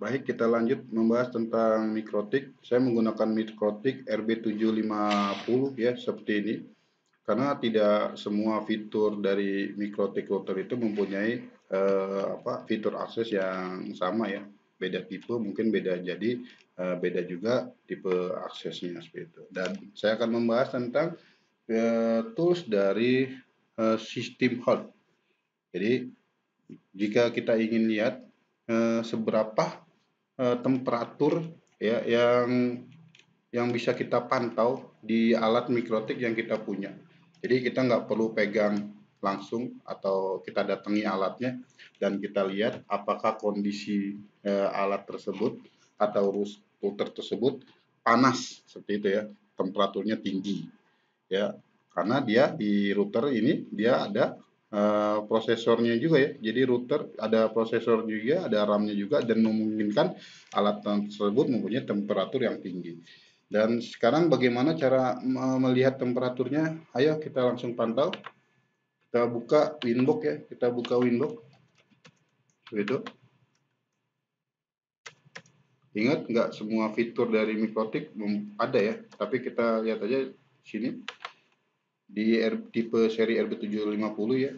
Baik, kita lanjut membahas tentang mikrotik. Saya menggunakan mikrotik RB750 ya, seperti ini. Karena tidak semua fitur dari mikrotik router itu mempunyai eh, apa fitur akses yang sama ya. Beda tipe mungkin beda jadi eh, beda juga tipe aksesnya seperti itu. Dan saya akan membahas tentang eh, tools dari eh, sistem hot. Jadi jika kita ingin lihat Eh, seberapa eh, temperatur ya yang yang bisa kita pantau di alat mikrotik yang kita punya. Jadi kita nggak perlu pegang langsung atau kita datangi alatnya dan kita lihat apakah kondisi eh, alat tersebut atau router tersebut panas seperti itu ya, temperaturnya tinggi. Ya, karena dia di router ini dia ada uh, prosesornya juga ya. Jadi router ada prosesor juga, ada RAM-nya juga dan memungkinkan alat tersebut mempunyai temperatur yang tinggi. Dan sekarang bagaimana cara melihat temperaturnya? Ayo kita langsung pantau. Kita buka Winbook ya, kita buka Winbook. Begitu. Ingat nggak semua fitur dari Mikrotik ada ya, tapi kita lihat aja sini di R, tipe seri RB750 ya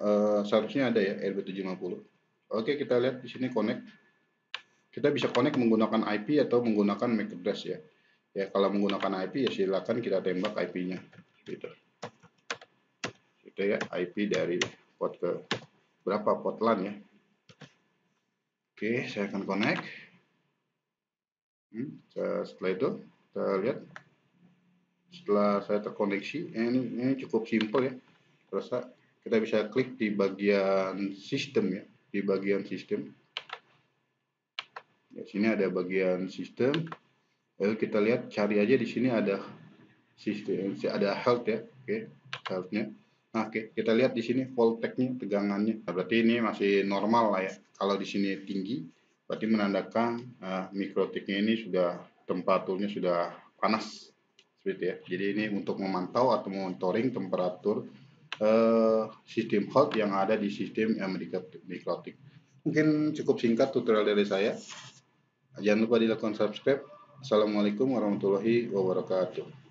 uh, seharusnya ada ya RB750 oke kita lihat di sini connect kita bisa connect menggunakan IP atau menggunakan MAC address ya ya kalau menggunakan IP ya silakan kita tembak IP-nya gitu itu ya IP dari port ke berapa port LAN ya oke saya akan connect hmm, setelah itu kita lihat setelah saya terkoneksi eh, ini, ini cukup simpel ya terasa kita bisa klik di bagian sistem ya di bagian sistem ya, sini ada bagian sistem lalu kita lihat cari aja di sini ada sistem ada health ya oke okay, healthnya nah, oke okay, kita lihat di sini voltagenya tegangannya nah, berarti ini masih normal lah ya kalau di sini tinggi berarti menandakan uh, mikrotiknya ini sudah tempaturnya sudah panas ya. Jadi ini untuk memantau atau monitoring temperatur uh, sistem hot yang ada di sistem mikrotik. Mungkin cukup singkat tutorial dari saya. Jangan lupa dilakukan subscribe. Assalamualaikum warahmatullahi wabarakatuh.